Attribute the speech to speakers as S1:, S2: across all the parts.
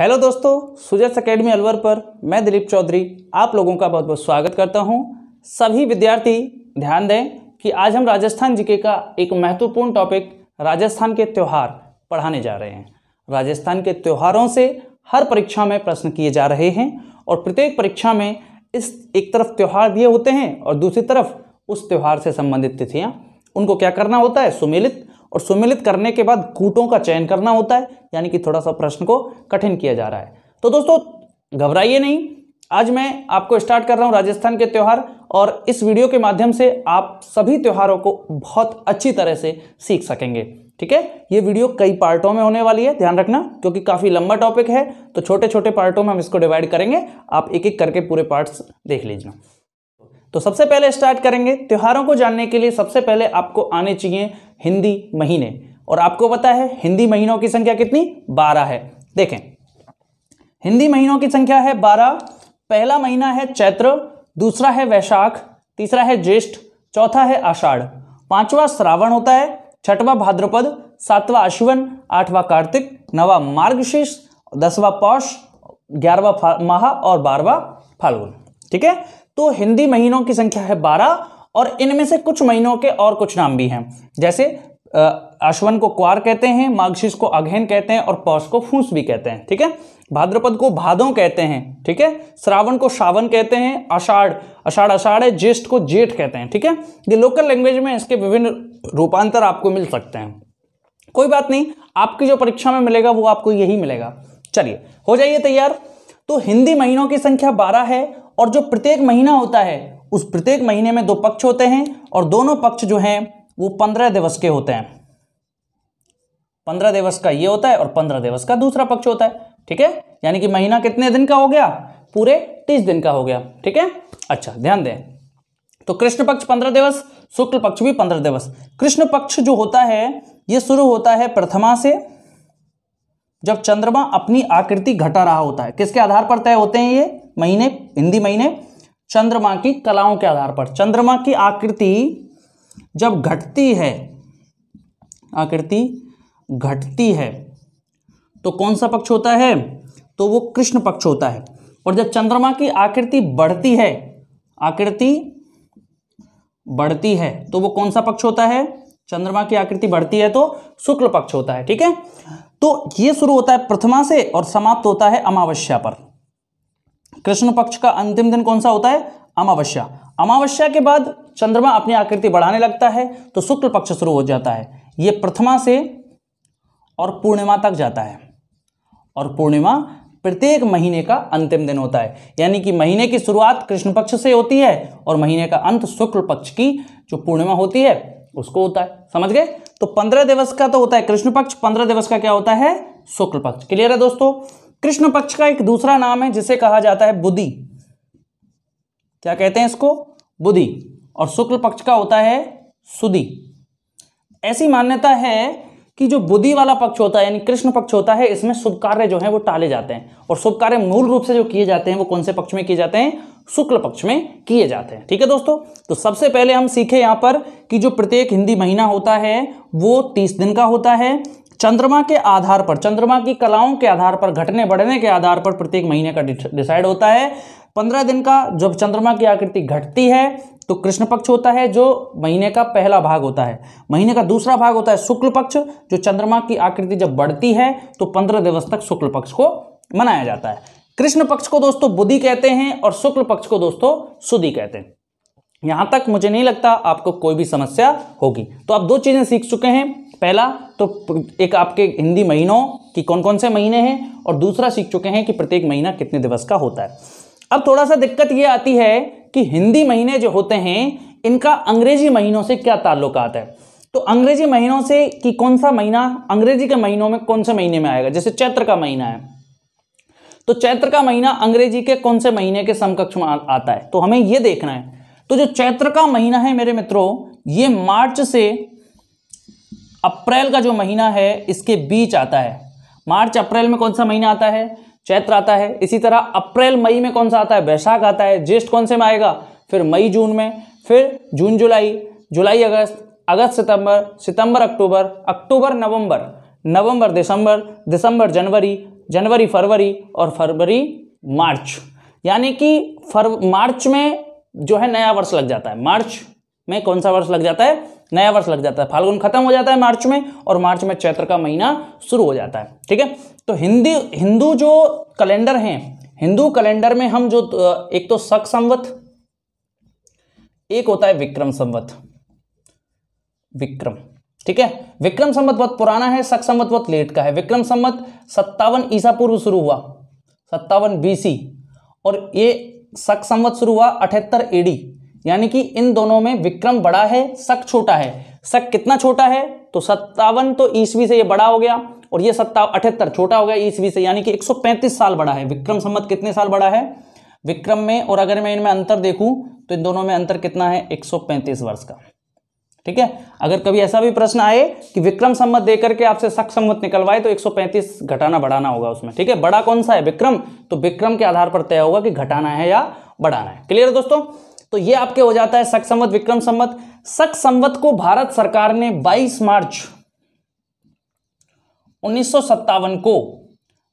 S1: hello दोस्तों सुजस academy Alwar पर मैं दिलीप चौधरी आप लोगों का बहुत बहुत स्वागत करता हूं सभी विद्यार्थी ध्यान दें कि आज हम राजस्थान जीके का एक महत्वपूर्ण टॉपिक राजस्थान के त्यौहार पढ़ाने जा रहे हैं राजस्थान के त्यौहारों से हर परीक्षा में प्रश्न किए जा रहे हैं और प्रत्येक परीक्षा में इस एक तरफ त्यौहार दिए होते हैं और दूसरी तरफ उस त्यौहार से संबंधित तिथियाँ उनको क्या करना होता है सुमिलित और सुमिलित करने के बाद कूटों का चयन करना होता है यानी कि थोड़ा सा प्रश्न को कठिन किया जा रहा है तो दोस्तों घबराइए नहीं आज मैं आपको स्टार्ट कर रहा हूँ राजस्थान के त्यौहार और इस वीडियो के माध्यम से आप सभी त्यौहारों को बहुत अच्छी तरह से सीख सकेंगे ठीक है ये वीडियो कई पार्टों में होने वाली है ध्यान रखना क्योंकि काफ़ी लंबा टॉपिक है तो छोटे छोटे पार्टों में हम इसको डिवाइड करेंगे आप एक एक करके पूरे पार्ट्स देख लीजिए तो सबसे पहले स्टार्ट करेंगे त्योहारों को जानने के लिए सबसे पहले आपको आने चाहिए हिंदी महीने और आपको पता है हिंदी महीनों की संख्या कितनी बारह है देखें हिंदी महीनों की संख्या है बारह पहला महीना है चैत्र दूसरा है वैशाख तीसरा है ज्येष्ठ चौथा है आषाढ़ पांचवा श्रावण होता है छठवा भाद्रपद सातवा अश्वन आठवा कार्तिक नवा मार्गशीर्ष दसवा पौष ग्यारहवा माह और बारवा फाल्गुन ठीक है तो हिंदी महीनों की संख्या है बारह और इनमें से कुछ महीनों के और कुछ नाम भी हैं जैसे अश्वन को क्वार कहते हैं मार्गशीर्ष को अघेन कहते हैं और पौष को फूस भी कहते हैं ठीक है भाद्रपद को भादों कहते हैं ठीक है श्रावण को श्रावण कहते हैं आषाढ़ आषाढ़ आषाढ़ ज्येष्ठ को जेठ कहते हैं ठीक है ये लोकल लैंग्वेज में इसके विभिन्न रूपांतर आपको मिल सकते हैं कोई बात नहीं आपकी जो परीक्षा में मिलेगा वो आपको यही मिलेगा चलिए हो जाइए तैयार तो हिंदी महीनों की संख्या बारह है और जो प्रत्येक महीना होता है उस प्रत्येक महीने में दो पक्ष होते हैं और दोनों पक्ष जो हैं वो पंद्रह दिवस के होते हैं पंद्रह दिवस का ये होता है और पंद्रह दिवस का दूसरा पक्ष होता है ठीक है यानी कि महीना कितने दिन का हो गया पूरे तीस दिन का हो गया ठीक है अच्छा ध्यान दें तो कृष्ण पक्ष पंद्रह दिवस शुक्ल पक्ष भी पंद्रह दिवस कृष्ण पक्ष जो होता है ये शुरू होता है प्रथमा से जब चंद्रमा अपनी आकृति घटा रहा होता है किसके आधार पर तय होते हैं ये महीने हिंदी महीने चंद्रमा की कलाओं के आधार पर चंद्रमा की आकृति जब घटती है आकृति घटती है तो कौन सा पक्ष होता है तो वो कृष्ण पक्ष होता है और जब चंद्रमा की आकृति बढ़ती है आकृति बढ़ती है तो वो कौन सा पक्ष होता है चंद्रमा की आकृति बढ़ती है तो शुक्ल पक्ष होता है ठीक है तो ये शुरू होता है प्रथमा से और समाप्त होता है अमावस्या पर कृष्ण पक्ष का अंतिम दिन कौन सा होता है अमावस्या अमावस्या के बाद चंद्रमा अपनी आकृति बढ़ाने लगता है तो शुक्ल पक्ष शुरू हो जाता है यह प्रथमा से और पूर्णिमा तक जाता है और पूर्णिमा प्रत्येक महीने का अंतिम दिन होता है यानी कि महीने की शुरुआत कृष्ण पक्ष से होती है और महीने का अंत शुक्ल पक्ष की जो पूर्णिमा होती है उसको होता है समझ गए तो पंद्रह दिवस का तो होता है कृष्ण पक्ष पंद्रह दिवस का क्या होता है शुक्ल पक्ष क्लियर है दोस्तों कृष्ण पक्ष का एक दूसरा नाम है जिसे कहा जाता है बुद्धि क्या कहते हैं इसको बुद्धि और शुक्ल पक्ष का होता है सुदी ऐसी मान्यता है कि जो बुद्धि वाला पक्ष होता है यानी कृष्ण पक्ष होता है इसमें शुभ कार्य जो है वो टाले जाते हैं और शुभ कार्य मूल रूप से जो किए जाते हैं वो कौन से पक्ष में किए जाते हैं शुक्ल पक्ष में किए जाते हैं ठीक है दोस्तों तो सबसे पहले हम सीखे यहां पर कि जो प्रत्येक हिंदी महीना होता है वो तीस दिन का होता है चंद्रमा के आधार पर चंद्रमा की कलाओं के आधार पर घटने बढ़ने के आधार पर प्रत्येक महीने का डिसाइड होता है पंद्रह दिन का जब चंद्रमा की आकृति घटती है तो कृष्ण पक्ष होता है जो महीने का पहला भाग होता है महीने का दूसरा भाग होता है शुक्ल पक्ष जो चंद्रमा की आकृति जब बढ़ती है तो पंद्रह दिवस तक शुक्ल पक्ष को मनाया जाता है कृष्ण पक्ष को दोस्तों बुद्धि कहते हैं और शुक्ल पक्ष को दोस्तों सुधि कहते हैं यहां तक मुझे नहीं लगता आपको कोई भी समस्या होगी तो आप दो चीज़ें सीख चुके हैं पहला तो एक आपके हिंदी महीनों की कौन कौन से महीने हैं और दूसरा सीख चुके हैं कि प्रत्येक महीना कितने दिवस का होता है अब थोड़ा सा दिक्कत ये आती है कि हिंदी महीने जो होते हैं इनका अंग्रेजी महीनों से क्या ताल्लुक आता है तो अंग्रेजी महीनों से कि कौन सा महीना अंग्रेजी के महीनों में कौन से महीने में आएगा जैसे चैत्र का महीना है तो चैत्र का महीना अंग्रेजी के कौन से महीने के समकक्ष में आता है तो हमें यह देखना है तो जो चैत्र का महीना है मेरे मित्रों ये मार्च से अप्रैल का जो महीना है इसके बीच आता है मार्च अप्रैल में कौन सा महीना आता है चैत्र आता है इसी तरह अप्रैल मई में कौन सा आता है वैशाख आता है ज्येष्ठ कौन से में आएगा फिर मई जून में फिर जून जुलाई जुलाई अगस्त अगस्त सितंबर सितंबर अक्टूबर अक्टूबर नवंबर नवंबर दिसंबर दिसंबर जनवरी जनवरी फरवरी और फरवरी मार्च यानी कि फर मार्च में जो है नया वर्ष लग जाता है मार्च में कौन सा वर्ष लग जाता है नया वर्ष लग जाता है फाल्गुन खत्म हो जाता है मार्च में और मार्च में चैत्र का महीना शुरू हो जाता है ठीक है तो हिंदी हिंदू जो कैलेंडर हैं हिंदू कैलेंडर में हम जो एक तो शक संवत एक होता है विक्रम संवत विक्रम ठीक है विक्रम संवत बहुत पुराना है शक संवत बहुत लेट का है विक्रम संवत सत्तावन ईसा पूर्व शुरू हुआ सत्तावन बीसी और ये शक संवत शुरू हुआ अठहत्तर एडी यानी कि इन दोनों में विक्रम बड़ा है शक छोटा है शक कितना छोटा है तो सत्तावन तो ईस्वी से ये बड़ा हो गया और ये सत्ता अठहत्तर छोटा हो गया ईस्वी से यानी कि 135 साल बड़ा है विक्रम संवत कितने साल बड़ा है विक्रम में और अगर मैं इनमें अंतर देखूं तो इन दोनों में अंतर कितना है 135 वर्ष का ठीक है अगर कभी ऐसा भी प्रश्न आए कि विक्रम सम्मत देकर के आपसे शक संवत निकलवाए तो 135 घटाना बढ़ाना होगा उसमें ठीक है बड़ा कौन सा है विक्रम तो विक्रम के आधार पर तय होगा कि घटाना है या बढ़ाना है क्लियर दोस्तों तो ये आपके हो जाता है सक संवत विक्रम संवत सक संवत को भारत सरकार ने 22 मार्च उन्नीस को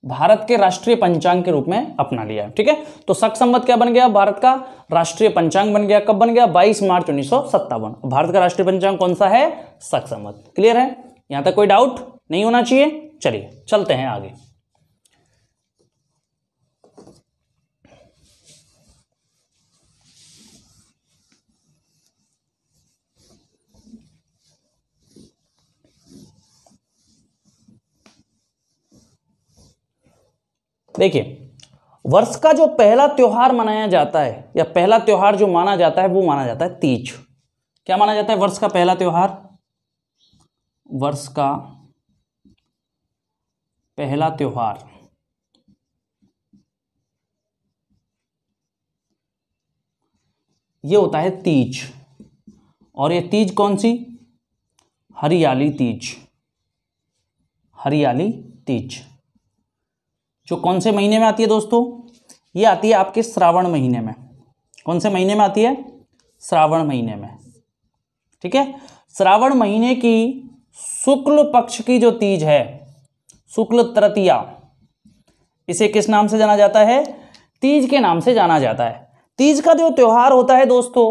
S1: भारत के राष्ट्रीय पंचांग के रूप में अपना लिया ठीक है तो सक संवत क्या बन गया भारत का राष्ट्रीय पंचांग बन गया कब बन गया 22 मार्च उन्नीस भारत का राष्ट्रीय पंचांग कौन सा है सक संवत क्लियर है यहां तक कोई डाउट नहीं होना चाहिए चलिए चलते हैं आगे देखिए वर्ष का जो पहला त्यौहार मनाया जाता है या पहला त्यौहार जो माना जाता है वो माना जाता है तीज क्या माना जाता है वर्ष का पहला त्यौहार वर्ष का पहला त्यौहार ये होता है तीज और ये तीज कौन सी हरियाली तीज हरियाली तीज जो कौन से महीने में आती है दोस्तों ये आती है आपके श्रावण महीने में कौन से महीने में आती है श्रावण महीने में ठीक है श्रावण महीने की शुक्ल पक्ष की जो तीज है शुक्ल तृतीया इसे किस नाम से जाना जाता है तीज के नाम से जाना जाता है तीज का जो त्यौहार होता है दोस्तों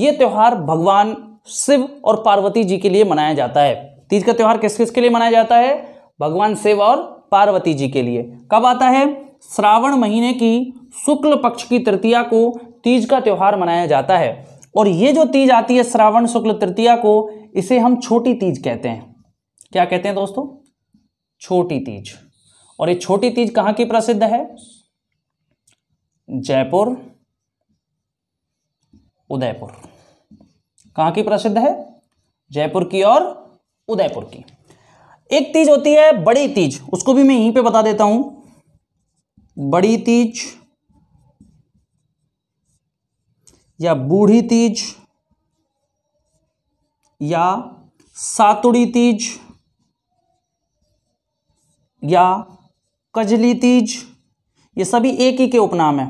S1: ये त्यौहार भगवान शिव और पार्वती जी के लिए मनाया जाता है तीज का त्यौहार किस किस के लिए मनाया जाता है भगवान शिव और पार्वती जी के लिए कब आता है श्रावण महीने की शुक्ल पक्ष की तृतीया को तीज का त्यौहार मनाया जाता है और ये जो तीज आती है श्रावण शुक्ल तृतीया को इसे हम छोटी तीज कहते हैं क्या कहते हैं दोस्तों छोटी तीज और ये छोटी तीज कहाँ की प्रसिद्ध है जयपुर उदयपुर कहाँ की प्रसिद्ध है जयपुर की और उदयपुर की एक तीज होती है बड़ी तीज उसको भी मैं यहीं पे बता देता हूं बड़ी तीज या बूढ़ी तीज या सातुड़ी तीज या कजली तीज ये सभी एक ही के उपनाम है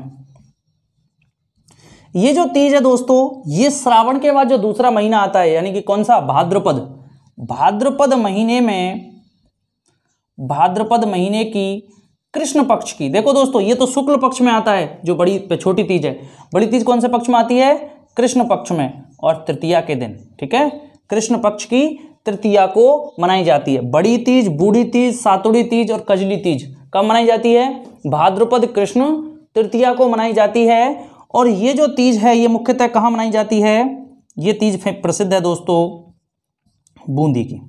S1: ये जो तीज है दोस्तों ये श्रावण के बाद जो दूसरा महीना आता है यानी कि कौन सा भाद्रपद भाद्रपद महीने में भाद्रपद महीने की कृष्ण पक्ष की देखो दोस्तों ये तो शुक्ल पक्ष में आता है जो बड़ी छोटी तीज है बड़ी तीज कौन से पक्ष में आती है कृष्ण पक्ष में और तृतीया के दिन ठीक है कृष्ण पक्ष की तृतीया को मनाई जाती है बड़ी तीज बूढ़ी तीज सातुड़ी तीज और कजली तीज कब मनाई जाती है भाद्रपद कृष्ण तृतीया को मनाई जाती है और ये जो तीज है ये मुख्यतः कहाँ मनाई जाती है ये तीज प्रसिद्ध है दोस्तों बूंदी की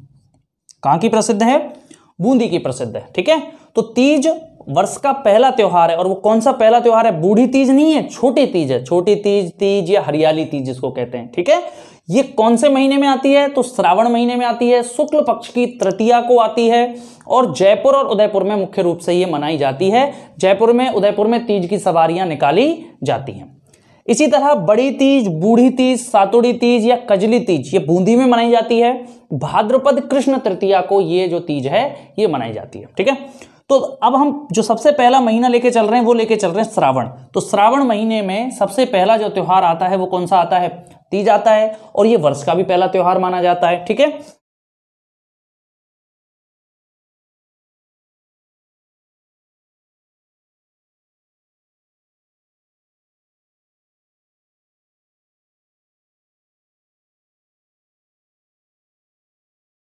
S1: कहाँ की प्रसिद्ध है बूंदी की प्रसिद्ध है ठीक है तो तीज वर्ष का पहला त्यौहार है और वो कौन सा पहला त्यौहार है बूढ़ी तीज नहीं है छोटी तीज है छोटी तीज तीज या हरियाली तीज जिसको कहते हैं ठीक है ये कौन से महीने में आती है तो श्रावण महीने में आती है शुक्ल पक्ष की तृतीया को आती है और जयपुर और उदयपुर में मुख्य रूप से ये मनाई जाती है जयपुर में उदयपुर में तीज की सवारियां निकाली जाती हैं इसी तरह बड़ी तीज बूढ़ी तीज सातोड़ी तीज या कजली तीज ये बूंदी में मनाई जाती है भाद्रपद कृष्ण तृतीया को ये जो तीज है ये मनाई जाती है ठीक है तो अब हम जो सबसे पहला महीना लेके चल रहे हैं वो लेके चल रहे हैं श्रावण तो श्रावण महीने में सबसे पहला जो त्यौहार आता है वो कौन सा आता है तीज आता है और ये वर्ष का भी पहला त्यौहार माना जाता है ठीक है